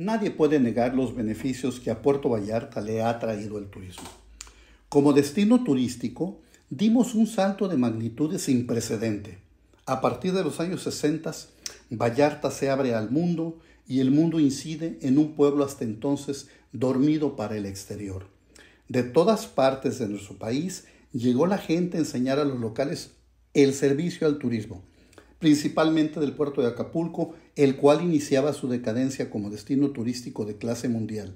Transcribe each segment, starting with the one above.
Nadie puede negar los beneficios que a Puerto Vallarta le ha traído el turismo. Como destino turístico, dimos un salto de magnitudes sin precedente. A partir de los años 60, Vallarta se abre al mundo y el mundo incide en un pueblo hasta entonces dormido para el exterior. De todas partes de nuestro país llegó la gente a enseñar a los locales el servicio al turismo, principalmente del puerto de Acapulco, el cual iniciaba su decadencia como destino turístico de clase mundial.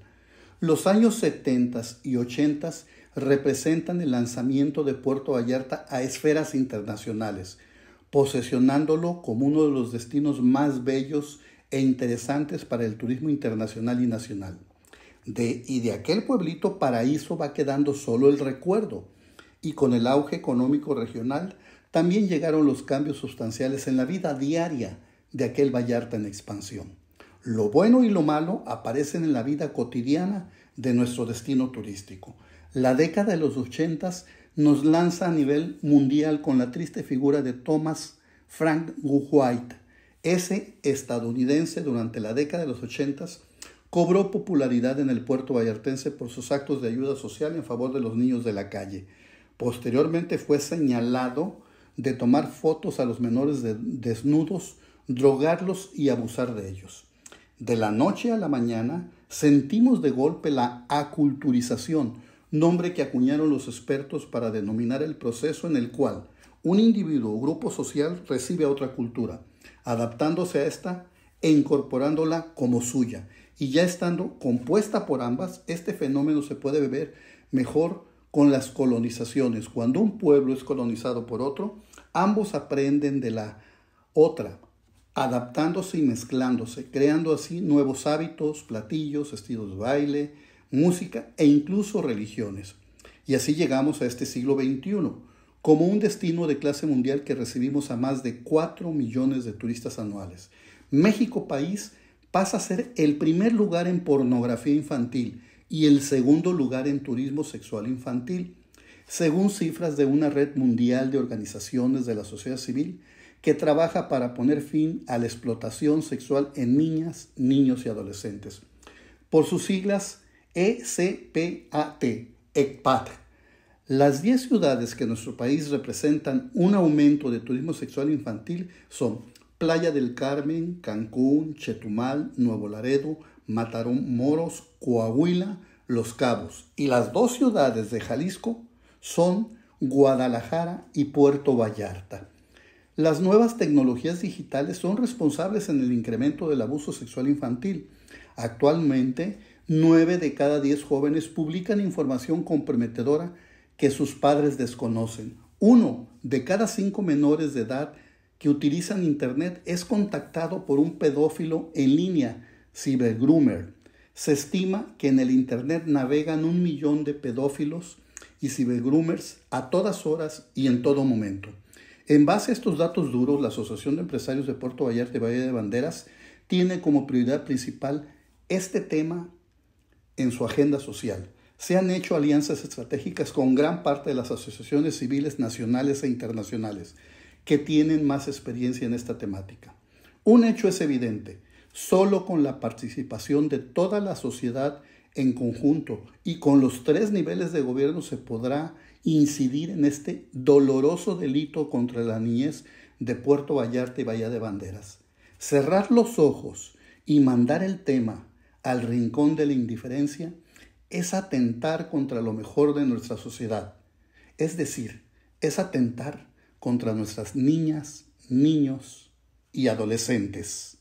Los años 70 y 80 representan el lanzamiento de Puerto Vallarta a esferas internacionales, posesionándolo como uno de los destinos más bellos e interesantes para el turismo internacional y nacional. De, y de aquel pueblito paraíso va quedando solo el recuerdo, y con el auge económico regional también llegaron los cambios sustanciales en la vida diaria de aquel Vallarta en expansión. Lo bueno y lo malo aparecen en la vida cotidiana de nuestro destino turístico. La década de los ochentas nos lanza a nivel mundial con la triste figura de Thomas Frank White. Ese estadounidense durante la década de los ochentas cobró popularidad en el puerto vallartense por sus actos de ayuda social en favor de los niños de la calle. Posteriormente fue señalado de tomar fotos a los menores desnudos, drogarlos y abusar de ellos. De la noche a la mañana sentimos de golpe la aculturización, nombre que acuñaron los expertos para denominar el proceso en el cual un individuo o grupo social recibe a otra cultura, adaptándose a esta e incorporándola como suya. Y ya estando compuesta por ambas, este fenómeno se puede ver mejor con las colonizaciones. Cuando un pueblo es colonizado por otro, ambos aprenden de la otra, adaptándose y mezclándose, creando así nuevos hábitos, platillos, estilos de baile, música e incluso religiones. Y así llegamos a este siglo XXI, como un destino de clase mundial que recibimos a más de 4 millones de turistas anuales. México país pasa a ser el primer lugar en pornografía infantil, y el segundo lugar en turismo sexual infantil, según cifras de una red mundial de organizaciones de la sociedad civil que trabaja para poner fin a la explotación sexual en niñas, niños y adolescentes. Por sus siglas ECPAT, ECPAT. Las 10 ciudades que en nuestro país representan un aumento de turismo sexual infantil son Playa del Carmen, Cancún, Chetumal, Nuevo Laredo, Mataron Moros, Coahuila, Los Cabos y las dos ciudades de Jalisco son Guadalajara y Puerto Vallarta. Las nuevas tecnologías digitales son responsables en el incremento del abuso sexual infantil. Actualmente, 9 de cada 10 jóvenes publican información comprometedora que sus padres desconocen. Uno de cada cinco menores de edad que utilizan Internet es contactado por un pedófilo en línea groomer. Se estima que en el Internet navegan un millón de pedófilos y cibergroomers a todas horas y en todo momento. En base a estos datos duros, la Asociación de Empresarios de Puerto Vallarta y Valle de Banderas tiene como prioridad principal este tema en su agenda social. Se han hecho alianzas estratégicas con gran parte de las asociaciones civiles nacionales e internacionales que tienen más experiencia en esta temática. Un hecho es evidente, solo con la participación de toda la sociedad en conjunto y con los tres niveles de gobierno se podrá incidir en este doloroso delito contra la niñez de Puerto Vallarte y Bahía de Banderas. Cerrar los ojos y mandar el tema al rincón de la indiferencia es atentar contra lo mejor de nuestra sociedad. Es decir, es atentar contra nuestras niñas, niños y adolescentes.